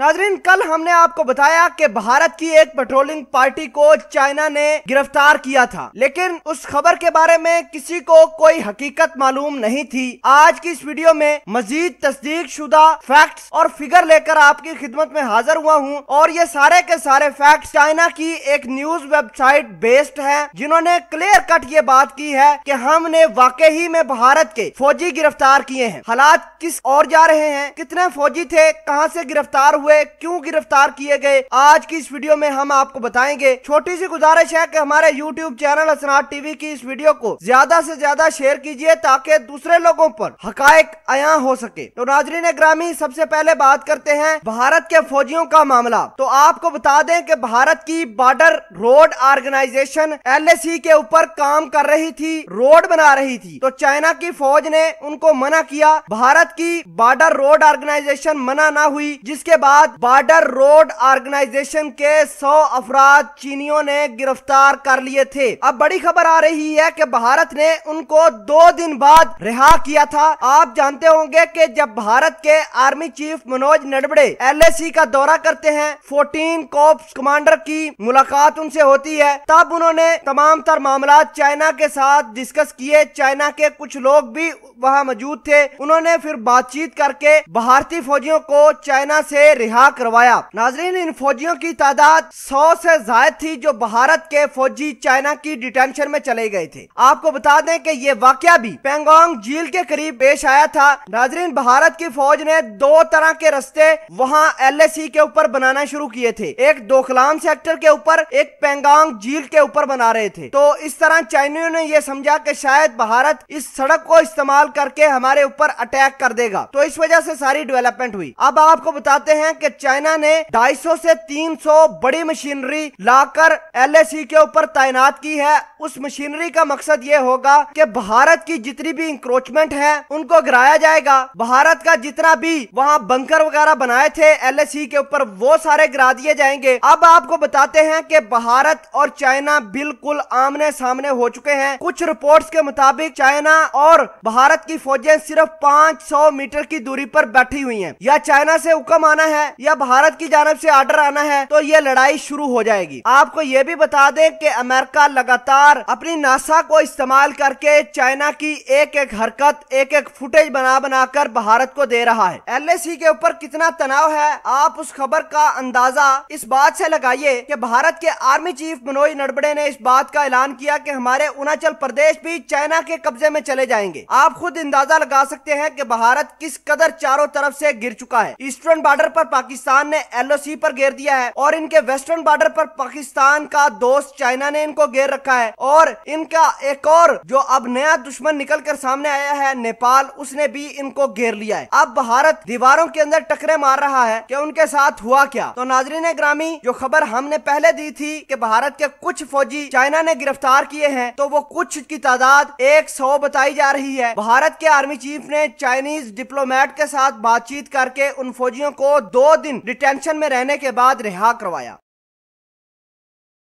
नाजरीन कल हमने आपको बताया कि भारत की एक पेट्रोलिंग पार्टी को चाइना ने गिरफ्तार किया था लेकिन उस खबर के बारे में किसी को कोई हकीकत मालूम नहीं थी आज की इस वीडियो में मजीद तस्दीक शुदा फैक्ट और फिगर लेकर आपकी खिदमत में हाजिर हुआ हूँ और ये सारे के सारे फैक्ट चाइना की एक न्यूज वेबसाइट बेस्ड है जिन्होंने क्लियर कट ये बात की है की हमने वाकई ही में भारत के फौजी गिरफ्तार किए हैं हालात किस और जा रहे हैं कितने फौजी थे कहाँ ऐसी गिरफ्तार हुए क्यों गिरफ्तार किए गए आज की इस वीडियो में हम आपको बताएंगे छोटी सी गुजारिश है कि हमारे यूट्यूब चैनल असनाट टीवी की इस वीडियो को ज्यादा से ज्यादा शेयर कीजिए ताकि दूसरे लोगों पर हकायक आया हो सके तो नाजरीन ग्रामी सबसे पहले बात करते हैं भारत के फौजियों का मामला तो आपको बता दें की भारत की बॉर्डर रोड ऑर्गेनाइजेशन एल के ऊपर काम कर रही थी रोड बना रही थी तो चाइना की फौज ने उनको मना किया भारत की बॉर्डर रोड ऑर्गेनाइजेशन मना ना हुई जिसके बाद बाद बॉर्डर रोड ऑर्गेनाइजेशन के सौ अफराद चीनियों ने गिरफ्तार कर लिए थे अब बड़ी खबर आ रही है कि भारत ने उनको दो दिन बाद रिहा किया था आप जानते होंगे कि जब भारत के आर्मी चीफ मनोज नडबड़े एलएसी का दौरा करते हैं फोर्टीन कोप्स कमांडर की मुलाकात उनसे होती है तब उन्होंने तमाम तर मामला चाइना के साथ डिस्कस किए चाइना के कुछ लोग भी वहाँ मौजूद थे उन्होंने फिर बातचीत करके भारतीय फौजियों को चाइना से रिहा करवाया नाजरीन इन फौजियों की तादाद सौ से जायद थी जो भारत के फौजी चाइना की डिटेंशन में चले गए थे आपको बता दें कि ये वाक्य भी पेंगोंग झील के करीब पेश आया था नाजरीन भारत की फौज ने दो तरह के रस्ते वहाँ एल के ऊपर बनाना शुरू किए थे एक दोखलाम सेक्टर के ऊपर एक पेंगोंग झील के ऊपर बना रहे थे तो इस तरह चाइनियों ने यह समझा की शायद भारत इस सड़क को इस्तेमाल करके हमारे ऊपर अटैक कर देगा तो इस वजह से सारी डेवलपमेंट हुई अब आपको बताते हैं कि चाइना ने 250 से 300 बड़ी मशीनरी लाकर एलएसी के ऊपर तैनात की है उस मशीनरी का मकसद ये होगा कि भारत की जितनी भी इंक्रोचमेंट है उनको गिराया जाएगा भारत का जितना भी वहाँ बंकर वगैरह बनाए थे एल के ऊपर वो सारे गिरा दिए जाएंगे अब आपको बताते हैं की भारत और चाइना बिल्कुल आमने सामने हो चुके हैं कुछ रिपोर्ट के मुताबिक चाइना और भारत की फौजें सिर्फ 500 मीटर की दूरी पर बैठी हुई हैं या चाइना से हुक्म आना है है या भारत की जानब से आर्डर आना है तो ये लड़ाई शुरू हो जाएगी आपको ये भी बता दें कि अमेरिका लगातार अपनी नासा को इस्तेमाल करके चाइना की एक एक हरकत एक एक फुटेज बना बनाकर भारत को दे रहा है एल के ऊपर कितना तनाव है आप उस खबर का अंदाजा इस बात से लगाइए कि भारत के आर्मी चीफ मनोज नड़बड़े ने इस बात का ऐलान किया कि हमारे अरुणाचल प्रदेश भी चाइना के कब्जे में चले जाएंगे आप खुद अंदाजा लगा सकते हैं कि भारत किस कदर चारों तरफ से गिर चुका है ईस्टर्न बॉर्डर पर पाकिस्तान ने एलओसी पर घेर दिया है और इनके वेस्टर्न बॉर्डर पर पाकिस्तान का दोस्त चाइना ने इनको घेर रखा है और इनका एक और जो अब नया दुश्मन निकल कर सामने आया है नेपाल उसने भी इनको घेर लिया है अब भारत दीवारों के अंदर टकरे मार रहा है की उनके साथ हुआ क्या तो नाजरीन ग्रामी जो खबर हमने पहले दी थी की भारत के कुछ फौजी चाइना ने गिरफ्तार किए हैं तो वो कुछ की तादाद एक सौ बताई जा रही है भारत के आर्मी चीफ ने चाइनीज डिप्लोमेट के साथ बातचीत करके उन फौजियों को दो दो दिन डिटेंशन में रहने के बाद रिहा करवाया